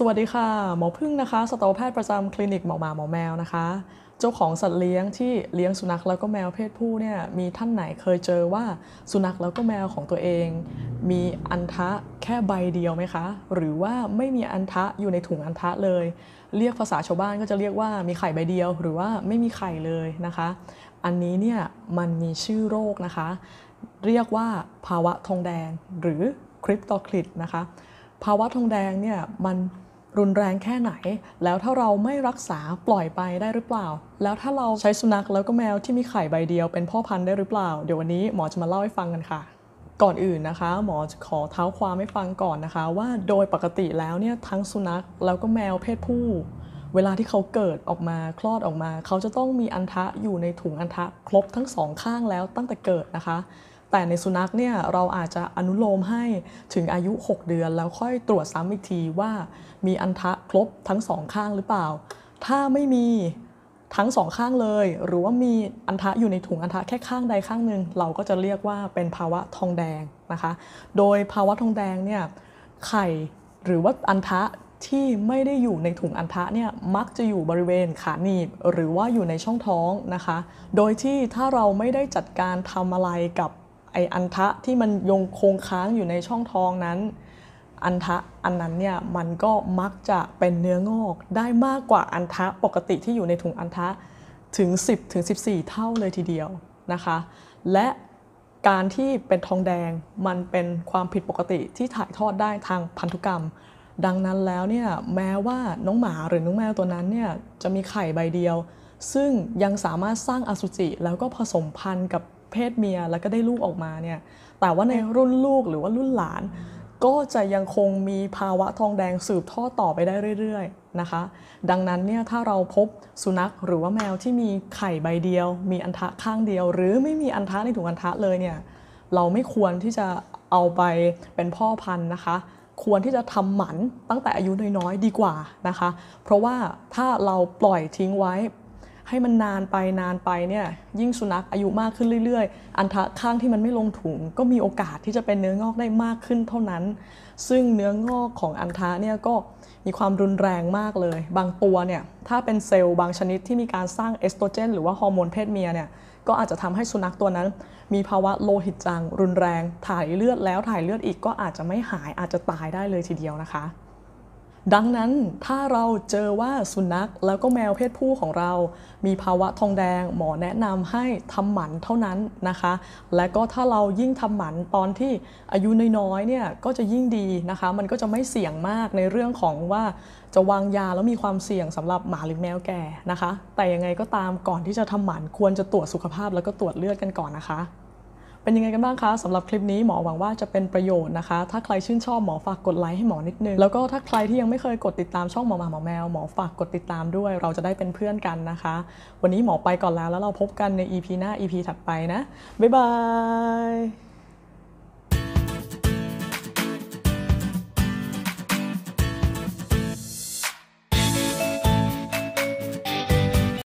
สวัสดีค่ะหมอพึ่งนะคะสัตวแพทย์ประจำคลินิกหมอหมาหมอแมวนะคะ เจ้าของสัตว์เลี้ยงที่เลี้ยงสุนัขแล้วก็แมวเพศผู้เนี่ยมีท่านไหนเคยเจอว่าสุนัขแล้วก็แมวของตัวเอง มีอันทะแค่ใบเดียวไหมคะ หรือว่าไม่มีอันทะอยู่ในถุงอันทะเลย เรียกภาษาชาวบ้านก็จะเรียกว่ามีไข่ใบเดียว หรือว่าไม่มีไข่เลยนะคะ อันนี้เนี่ยมันมีชื่อโรคนะคะ เรียกว่าภาวะทองแดงหรือคริปโตคลิตนะคะ ภาวะทองแดงเนี่ยมันรุนแรงแค่ไหน แล้วถ้าเราไม่รักษาปล่อยไปได้หรือเปล่า แล้วถ้าเราใช้สุนัขแล้วก็แมวที่มีไข่ใบเดียวเป็นพ่อพันธุ์ได้หรือเปล่า เดี๋ยววันนี้หมอจะมาเล่าให้ฟังกันค่ะ ก่อนอื่นนะคะ หมอขอเท้าความให้ฟังก่อนนะคะ ว่าโดยปกติแล้วเนี่ยทั้งสุนัขแล้วก็แมวเพศผู้ เวลาที่เขาเกิดออกมาคลอดออกมา เขาจะต้องมีอันทะอยู่ในถุงอันทะครบทั้งสองข้างแล้วตั้งแต่เกิดนะคะแต่ในสุนัขเนี่ย เราอาจจะอนุโลมให้ถึงอายุ 6 เดือน แล้วค่อยตรวจซ้ำอีกทีว่ามีอันทะครบทั้งสองข้างหรือเปล่า ถ้าไม่มีทั้งสองข้างเลย หรือว่ามีอันทะอยู่ในถุงอันทะแค่ข้างใดข้างหนึ่งเราก็จะเรียกว่าเป็นภาวะทองแดงนะคะ โดยภาวะทองแดงเนี่ยไข่หรือว่าอันทะที่ไม่ได้อยู่ในถุงอันทะเนี่ยมักจะอยู่บริเวณขาหนีบหรือว่าอยู่ในช่องท้องนะคะ โดยที่ถ้าเราไม่ได้จัดการทำอะไรกับไออันทะที่มันยงคงค้างอยู่ในช่องท้องนั้น อันทะอันนั้นเนี่ย มันก็มักจะเป็นเนื้องอกได้มากกว่าอันทะปกติที่อยู่ในถุงอันทะถึง 10 ถึง 14 เท่าเลยทีเดียวนะคะ และการที่เป็นทองแดงมันเป็นความผิดปกติที่ถ่ายทอดได้ทางพันธุกรรม ดังนั้นแล้วเนี่ย แม้ว่าน้องหมาหรือน้องแมวตัวนั้นเนี่ยจะมีไข่ใบเดียว ซึ่งยังสามารถสร้างอสุจิแล้วก็ผสมพันธุ์กับเพศเมียแล้วก็ได้ลูกออกมาเนี่ย แต่ว่าในรุ่นลูกหรือว่ารุ่นหลาน ก็จะยังคงมีภาวะทองแดงสืบทอดต่อไปได้เรื่อยๆนะคะ ดังนั้นเนี่ยถ้าเราพบสุนัขหรือว่าแมวที่มีไข่ใบเดียว มีอันทะข้างเดียว หรือไม่มีอันทะในถุงอันทะเลยเนี่ยเราไม่ควรที่จะเอาไปเป็นพ่อพันธุ์นะคะ ควรที่จะทำหมันตั้งแต่อายุน้อยๆ ดีกว่านะคะ เพราะว่าถ้าเราปล่อยทิ้งไว้ให้มันนานไปนานไปเนี่ยยิ่งสุนัขอายุมากขึ้นเรื่อยๆ อันทะข้างที่มันไม่ลงถุง ก็มีโอกาสที่จะเป็นเนื้องอกได้มากขึ้นเท่านั้น ซึ่งเนื้องอกของอันทะเนี่ยก็มีความรุนแรงมากเลย บางตัวเนี่ยถ้าเป็นเซลล์บางชนิดที่มีการสร้างเอสโตรเจน หรือว่าฮอร์โมนเพศเมียเนี่ยก็อาจจะทำให้สุนัขตัวนั้น มีภาวะโลหิตจางรุนแรงถ่ายเลือดแล้วถ่ายเลือดอีกก็อาจจะไม่หายอาจจะตายได้เลยทีเดียวนะคะดังนั้นถ้าเราเจอว่าสุนัขแล้วก็แมวเพศผู้ของเรา มีภาวะทองแดง หมอแนะนำให้ทำหมันเท่านั้นนะคะ และก็ถ้าเรายิ่งทำหมัน ตอนที่อายุน้อยๆเนี่ยก็จะยิ่งดีนะคะ มันก็จะไม่เสี่ยงมากในเรื่องของว่าจะวางยาแล้วมีความเสี่ยงสำหรับหมาหรือแมวแก่นะคะ แต่ยังไงก็ตามก่อนที่จะทำหมัน ควรจะตรวจสุขภาพ แล้วก็ตรวจเลือดกันก่อนนะคะเป็นยังไงกันบ้างคะสำหรับคลิปนี้หมอหวังว่าจะเป็นประโยชน์นะคะถ้าใครชื่นชอบหมอฝากกดไลค์ให้หมอนิดนึงแล้วก็ถ้าใครที่ยังไม่เคยกดติดตามช่องหมอหมาหมอแมว หมอฝากกดติดตามด้วยเราจะได้เป็นเพื่อนกันนะคะ วันนี้หมอไปก่อนแล้วแล้วเราพบกันใน EP หน้า EP ถัดไปนะบ๊ายบาย